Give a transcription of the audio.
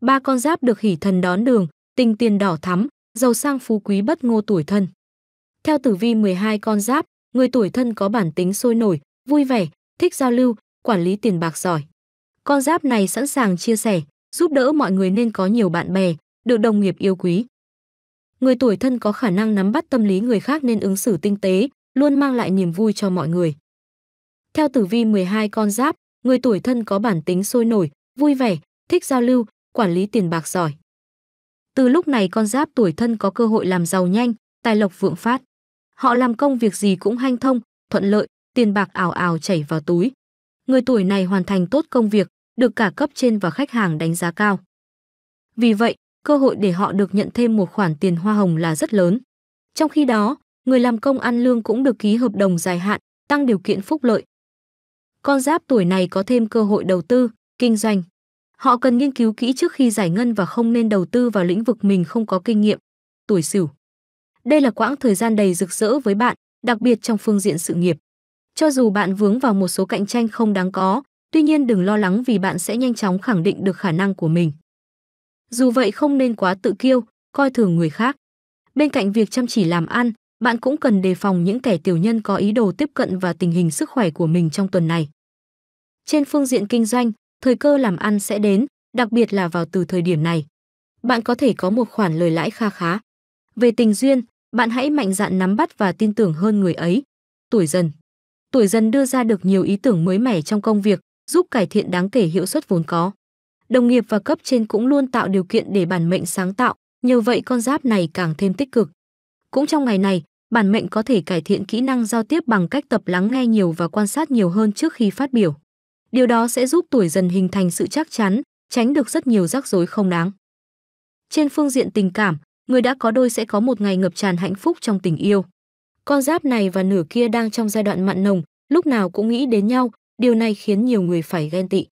ba con giáp được hỷ thần đón đường, tình tiền đỏ thắm, giàu sang phú quý bất ngô tuổi thân. Theo tử vi 12 con giáp, người tuổi thân có bản tính sôi nổi, vui vẻ, thích giao lưu, quản lý tiền bạc giỏi. Con giáp này sẵn sàng chia sẻ, giúp đỡ mọi người nên có nhiều bạn bè, được đồng nghiệp yêu quý. Người tuổi thân có khả năng nắm bắt tâm lý người khác nên ứng xử tinh tế, luôn mang lại niềm vui cho mọi người. Theo tử vi 12 con giáp, người tuổi thân có bản tính sôi nổi, vui vẻ, thích giao lưu, quản lý tiền bạc giỏi. Từ lúc này con giáp tuổi thân có cơ hội làm giàu nhanh, tài lộc vượng phát. Họ làm công việc gì cũng hanh thông, thuận lợi, tiền bạc ảo ảo chảy vào túi. Người tuổi này hoàn thành tốt công việc, được cả cấp trên và khách hàng đánh giá cao. Vì vậy, cơ hội để họ được nhận thêm một khoản tiền hoa hồng là rất lớn. Trong khi đó, người làm công ăn lương cũng được ký hợp đồng dài hạn, tăng điều kiện phúc lợi. Con giáp tuổi này có thêm cơ hội đầu tư, kinh doanh. Họ cần nghiên cứu kỹ trước khi giải ngân và không nên đầu tư vào lĩnh vực mình không có kinh nghiệm. Tuổi Sửu. Đây là quãng thời gian đầy rực rỡ với bạn, đặc biệt trong phương diện sự nghiệp. Cho dù bạn vướng vào một số cạnh tranh không đáng có, tuy nhiên đừng lo lắng vì bạn sẽ nhanh chóng khẳng định được khả năng của mình. Dù vậy không nên quá tự kiêu, coi thường người khác. Bên cạnh việc chăm chỉ làm ăn, bạn cũng cần đề phòng những kẻ tiểu nhân có ý đồ tiếp cận và tình hình sức khỏe của mình trong tuần này. Trên phương diện kinh doanh, thời cơ làm ăn sẽ đến, đặc biệt là vào từ thời điểm này. Bạn có thể có một khoản lời lãi kha khá. Về tình duyên, bạn hãy mạnh dạn nắm bắt và tin tưởng hơn người ấy. Tuổi dần Tuổi dần đưa ra được nhiều ý tưởng mới mẻ trong công việc, giúp cải thiện đáng kể hiệu suất vốn có. Đồng nghiệp và cấp trên cũng luôn tạo điều kiện để bản mệnh sáng tạo, nhờ vậy con giáp này càng thêm tích cực. Cũng trong ngày này, bản mệnh có thể cải thiện kỹ năng giao tiếp bằng cách tập lắng nghe nhiều và quan sát nhiều hơn trước khi phát biểu. Điều đó sẽ giúp tuổi dần hình thành sự chắc chắn, tránh được rất nhiều rắc rối không đáng. Trên phương diện tình cảm, người đã có đôi sẽ có một ngày ngập tràn hạnh phúc trong tình yêu. Con giáp này và nửa kia đang trong giai đoạn mặn nồng, lúc nào cũng nghĩ đến nhau, điều này khiến nhiều người phải ghen tị.